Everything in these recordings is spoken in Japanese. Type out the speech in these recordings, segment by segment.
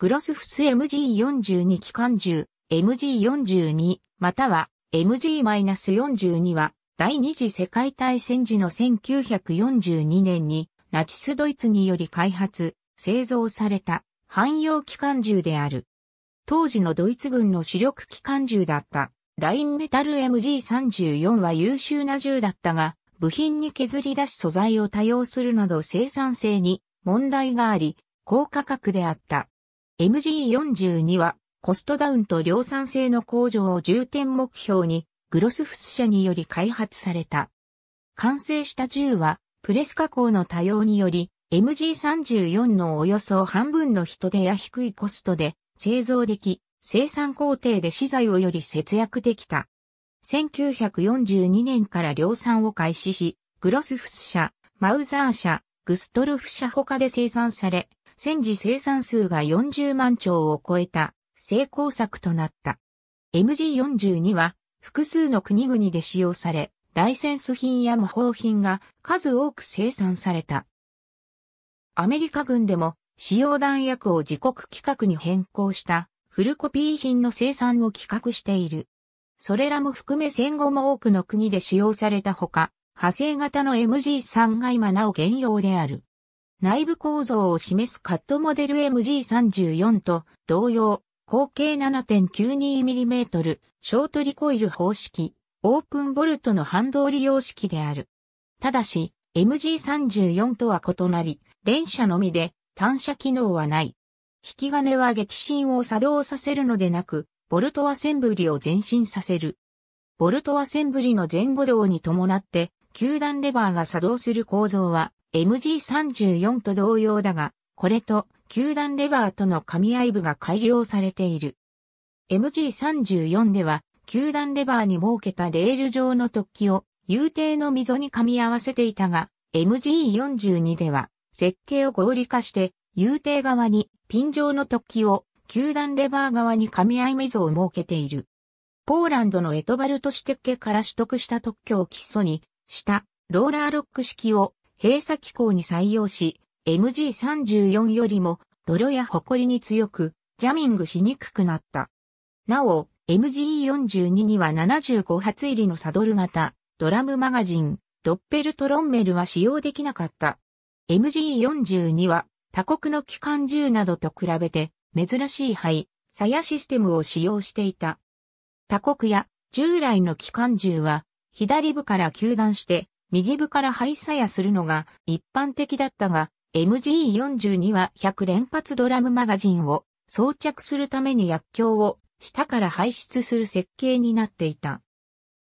グロスフス MG42 機関銃 MG42 または MG-42 は第二次世界大戦時の1942年にナチスドイツにより開発、製造された汎用機関銃である。当時のドイツ軍の主力機関銃だったラインメタル MG34 は優秀な銃だったが部品に削り出し素材を多用するなど生産性に問題があり、高価格であった。MG42 はコストダウンと量産性の向上を重点目標にグロスフス社により開発された。完成した銃はプレス加工の多様により MG34 のおよそ半分の人手や低いコストで製造でき、生産工程で資材をより節約できた。1942年から量産を開始し、グロスフス社、マウザー社、グストルフ社他で生産され、戦時生産数が40万丁を超えた成功作となった。MG42 は複数の国々で使用され、ライセンス品や模倣品が数多く生産された。アメリカ軍でも使用弾薬を自国規格に変更したフルコピー品の生産を企画している。それらも含め戦後も多くの国で使用されたほか、派生型の MG3 が今なお現用である。内部構造を示すカットモデル MG34 と同様、口径 7.92mm ショートリコイル方式、オープンボルトの反動利用式である。ただし、MG34 とは異なり、連射のみで単射機能はない。引き金は激震を作動させるのでなく、ボルトアセンブリを前進させる。ボルトアセンブリの前後動に伴って、球団レバーが作動する構造は MG34 と同様だが、これと球団レバーとの噛み合い部が改良されている。MG34 では、球団レバーに設けたレール上の突起を、遊定の溝に噛み合わせていたが、MG42 では、設計を合理化して、遊定側にピン状の突起を、球団レバー側に噛み合い溝を設けている。ポーランドのエトバルトシュテッケから取得した特許を基礎に、下、ローラーロック式を閉鎖機構に採用し、MG34 よりも泥や埃に強く、ジャミングしにくくなった。なお、m g 4 2には75発入りのサドル型、ドラムマガジン、ドッペルトロンメルは使用できなかった。m g 4 2は他国の機関銃などと比べて珍しい肺、鞘システムを使用していた。他国や従来の機関銃は左部から球団して、右部から排イやするのが一般的だったが、m g 4 2は100連発ドラムマガジンを装着するために薬莢を下から排出する設計になっていた。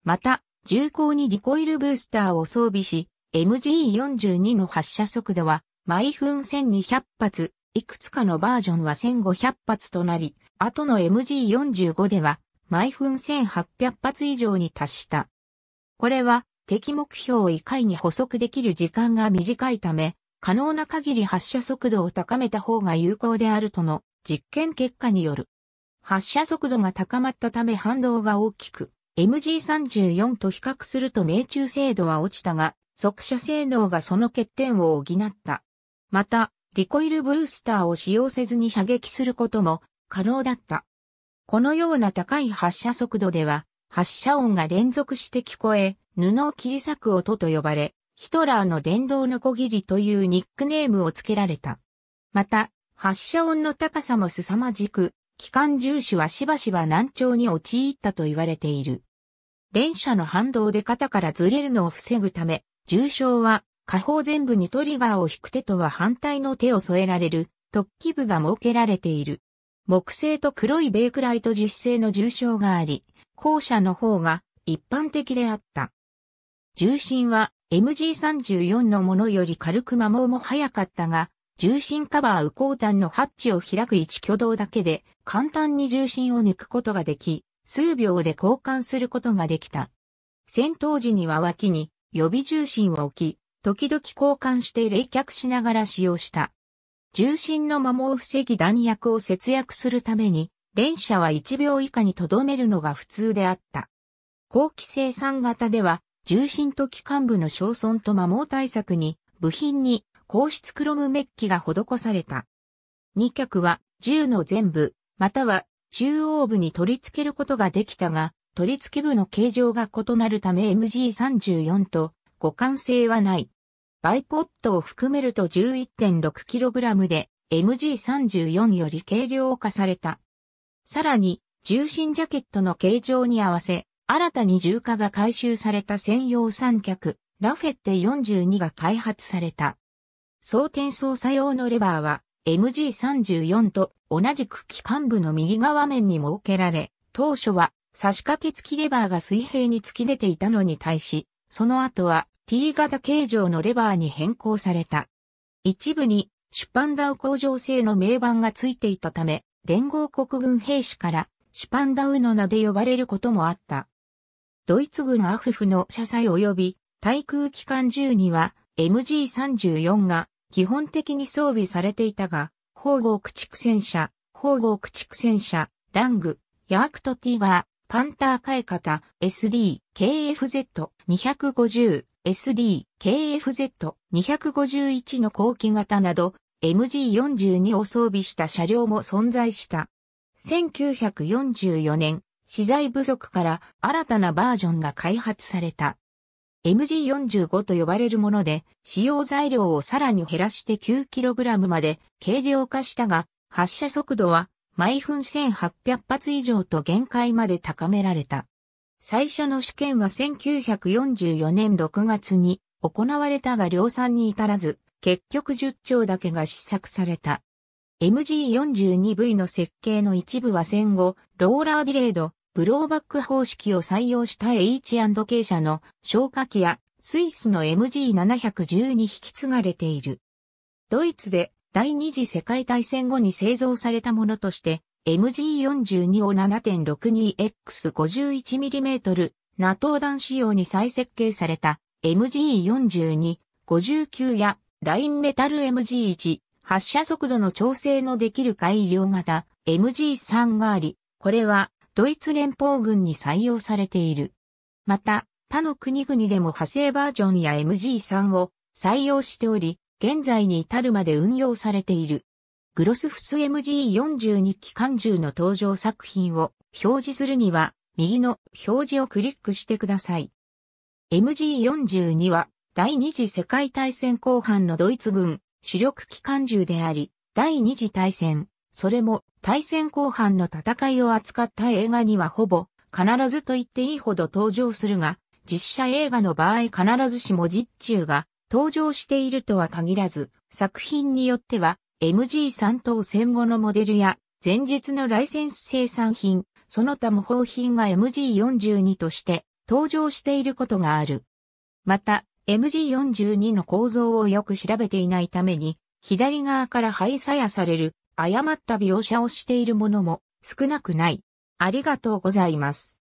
また、重厚にリコイルブースターを装備し、m g 4 2の発射速度は毎分1200発、いくつかのバージョンは1500発となり、後の MG45 では毎分1800発以上に達した。これは敵目標を以下に補足できる時間が短いため、可能な限り発射速度を高めた方が有効であるとの実験結果による。発射速度が高まったため反動が大きく、MG34 と比較すると命中精度は落ちたが、速射性能がその欠点を補った。また、リコイルブースターを使用せずに射撃することも可能だった。このような高い発射速度では、発射音が連続して聞こえ、布を切り裂く音と呼ばれ、ヒトラーの電動のコギりというニックネームを付けられた。また、発射音の高さも凄まじく、機関重視はしばしば難聴に陥ったと言われている。連射の反動で肩からずれるのを防ぐため、重傷は下方全部にトリガーを引く手とは反対の手を添えられる突起部が設けられている。木製と黒いベイクライト樹脂製の重傷があり、後者の方が一般的であった。重心は MG34 のものより軽く摩耗も早かったが、重心カバー右後端のハッチを開く置挙動だけで簡単に重心を抜くことができ、数秒で交換することができた。戦闘時には脇に予備重心を置き、時々交換して冷却しながら使用した。重心の摩耗を防ぎ弾薬を節約するために、連射は1秒以下に留めるのが普通であった。後期生産型では、重心と機関部の焦損と摩耗対策に、部品に硬質クロムメッキが施された。2脚は銃の全部、または中央部に取り付けることができたが、取り付け部の形状が異なるため MG34 と互換性はない。バイポットを含めると 11.6kg で MG34 より軽量化された。さらに、重心ジャケットの形状に合わせ、新たに重化が回収された専用三脚、ラフェッテ42が開発された。装填操作用のレバーは、MG34 と同じく機関部の右側面に設けられ、当初は差し掛け付きレバーが水平に突き出ていたのに対し、その後は T 型形状のレバーに変更された。一部に出版ダウ工場製の名板が付いていたため、連合国軍兵士からシュパンダウの名で呼ばれることもあった。ドイツ軍アフフの車載及び対空機関銃には MG34 が基本的に装備されていたが、砲号駆逐戦車、砲号駆逐戦車、ラング、ヤークトティガー、パンターえ方、SD、KFZ250、SD、KFZ251 の後期型など、MG42 を装備した車両も存在した。1944年、資材不足から新たなバージョンが開発された。MG45 と呼ばれるもので、使用材料をさらに減らして 9kg まで軽量化したが、発射速度は毎分1800発以上と限界まで高められた。最初の試験は1944年6月に行われたが量産に至らず、結局10丁だけが試作された。MG42V の設計の一部は戦後、ローラーディレード、ブローバック方式を採用した H&K 社の消火器やスイスの MG710 に引き継がれている。ドイツで第二次世界大戦後に製造されたものとして MG42 を 7.62X51mm ナトー弾仕様に再設計された MG42、59やラインメタル MG1、発射速度の調整のできる改良型 MG3 があり、これはドイツ連邦軍に採用されている。また、他の国々でも派生バージョンや MG3 を採用しており、現在に至るまで運用されている。グロスフス MG42 機関銃の登場作品を表示するには、右の表示をクリックしてください。MG42 は第二次世界大戦後半のドイツ軍、主力機関銃であり、第二次大戦、それも大戦後半の戦いを扱った映画にはほぼ必ずと言っていいほど登場するが、実写映画の場合必ずしも実中が登場しているとは限らず、作品によっては MG3 等戦後のモデルや前日のライセンス生産品、その他模倣品が MG42 として登場していることがある。また、MG42 の構造をよく調べていないために、左側から配左やされる誤った描写をしているものも少なくない。ありがとうございます。